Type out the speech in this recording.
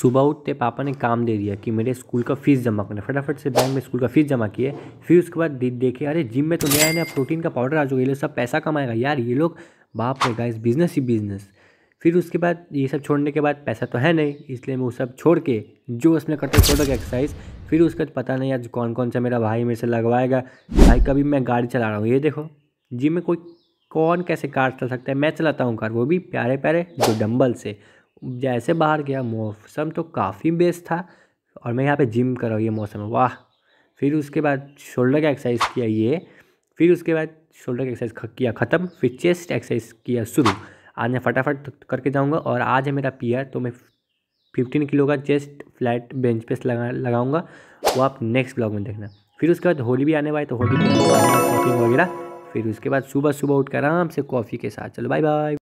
सुबह उठते पापा ने काम दे दिया कि मेरे स्कूल का फीस जमा करना फटाफट से बैंक में स्कूल का फीस जमा किए फिर उसके बाद देखे अरे जिम में तो नया नया प्रोटीन का पाउडर आ चुका ये लोग सब पैसा कमाएगा यार ये लोग बाप रे गाइस बिजनेस ही बिजनेस फिर उसके बाद ये सब छोड़ने के बाद पैसा तो है नहीं इसलिए मैं वो सब छोड़ के जो उसमें करते छोड़ एक्सरसाइज फिर उसका पता नहीं आज कौन कौन सा मेरा भाई मेरे से लगवाएगा भाई कभी मैं गाड़ी चला रहा हूँ ये देखो जिम में कोई कौन कैसे कार चला सकता है मैं चलाता हूँ कार वो भी प्यारे प्यारे जो डम्बल से जैसे बाहर गया मौसम तो काफ़ी बेस्ट था और मैं यहाँ पे जिम कर रहा हूँ ये मौसम में वाह फिर उसके बाद शोल्डर का एक्सरसाइज किया ये फिर उसके बाद शोल्डर का एक्सरसाइज किया ख़त्म फिर चेस्ट एक्सरसाइज किया शुरू आज मैं फटाफट करके जाऊँगा और आज है मेरा पीआर तो मैं फिफ्टीन किलो का चेस्ट फ्लैट बेंच प्रेस लगा लगाऊँगा वो आप नेक्स्ट ब्लॉग में देखना फिर उसके बाद होली भी आने वाली तो होली शॉपिंग वगैरह फिर उसके बाद सुबह सुबह उठ कर आराम से कॉफ़ी के साथ चलो बाय बाय